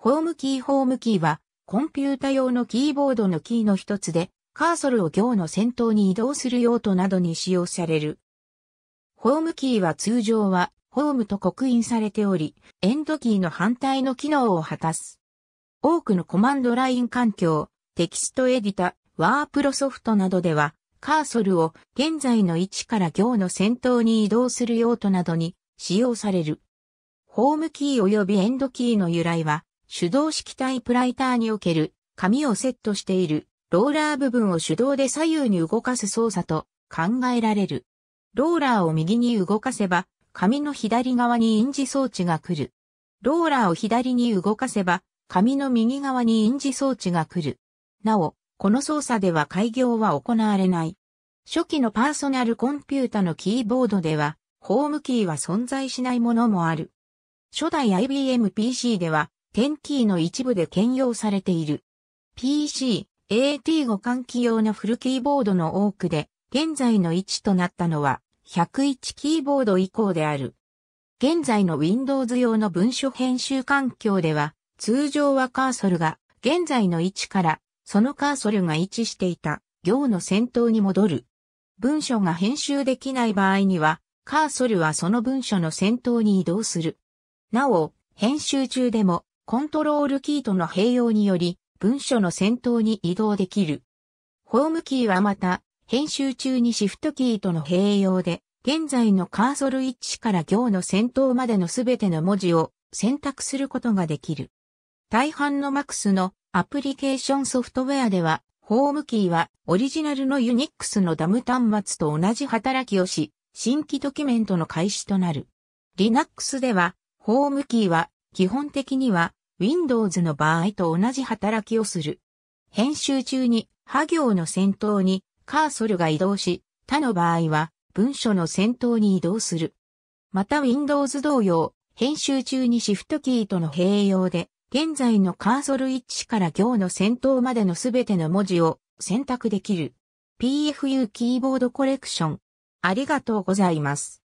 ホームキーホームキーは、コンピュータ用のキーボードのキーの一つで、カーソルを行の先頭に移動する用途などに使用される。ホームキーは通常は、ホームと刻印されており、エンドキーの反対の機能を果たす。多くのコマンドライン環境、テキストエディタ、ワープロソフトなどでは、カーソルを現在の位置から行の先頭に移動する用途などに使用される。ホームキー及びエンドキーの由来は、手動式タイプライターにおける紙をセットしているローラー部分を手動で左右に動かす操作と考えられる。ローラーを右に動かせば紙の左側に印字装置が来る。ローラーを左に動かせば紙の右側に印字装置が来る。なお、この操作では開業は行われない。初期のパーソナルコンピュータのキーボードでは、ホームキーは存在しないものもある。初代 IBM PC では、1 0ーの一部で兼用されている。PC、AT 互換機用のフルキーボードの多くで、現在の位置となったのは、101キーボード以降である。現在の Windows 用の文書編集環境では、通常はカーソルが、現在の位置から、そのカーソルが位置していた、行の先頭に戻る。文書が編集できない場合には、カーソルはその文書の先頭に移動する。なお、編集中でも、コントロールキーとの併用により、文書の先頭に移動できる。ホームキーはまた、編集中にシフトキーとの併用で、現在のカーソル位置から行の先頭までのすべての文字を選択することができる。大半の MAX のアプリケーションソフトウェアでは、ホームキーはオリジナルの Unix のダム端末と同じ働きをし、新規ドキュメントの開始となる。Linux では、ホームキーは基本的には Windows の場合と同じ働きをする。編集中に、波行の先頭にカーソルが移動し、他の場合は文書の先頭に移動する。また Windows 同様、編集中にシフトキーとの併用で、現在のカーソル1から行の先頭までのすべての文字を選択できる。PFU キーボードコレクション。ありがとうございます。